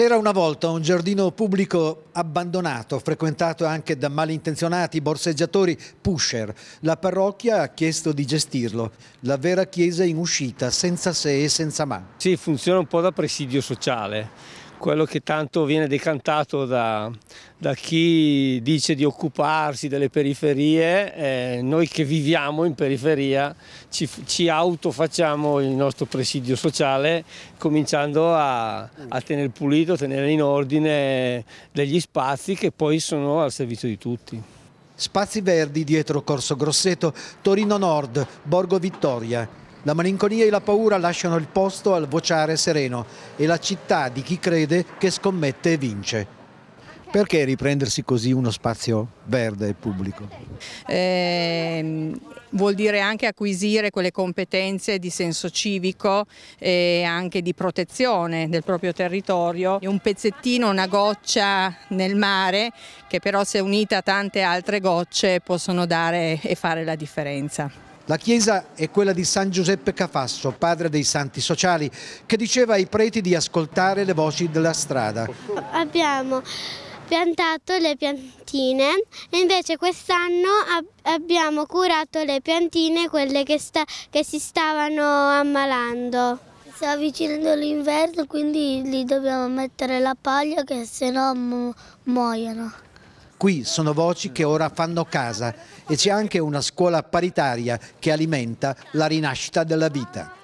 C'era una volta un giardino pubblico abbandonato, frequentato anche da malintenzionati borseggiatori pusher. La parrocchia ha chiesto di gestirlo. La vera chiesa in uscita, senza se e senza ma. Sì, funziona un po' da presidio sociale quello che tanto viene decantato da, da chi dice di occuparsi delle periferie, eh, noi che viviamo in periferia ci, ci, autofacciamo il nostro presidio sociale cominciando a, a tenere pulito, tenere in ordine degli spazi che poi sono al servizio di tutti. Spazi verdi dietro Corso Grosseto, Torino Nord, Borgo Vittoria. La malinconia e la paura lasciano il posto al vociare sereno e la città di chi crede che scommette e vince. Perché riprendersi così uno spazio verde e pubblico? Eh, vuol dire anche acquisire quelle competenze di senso civico e anche di protezione del proprio territorio. È un pezzettino, una goccia nel mare che però se unita a tante altre gocce possono dare e fare la differenza. La chiesa è quella di San Giuseppe Cafasso, padre dei santi sociali, che diceva ai preti di ascoltare le voci della strada. Abbiamo piantato le piantine e invece quest'anno abbiamo curato le piantine, quelle che, sta, che si stavano ammalando. Sta avvicinando l'inverno quindi lì dobbiamo mettere la paglia che se no mu muoiono. Qui sono voci che ora fanno casa e c'è anche una scuola paritaria che alimenta la rinascita della vita.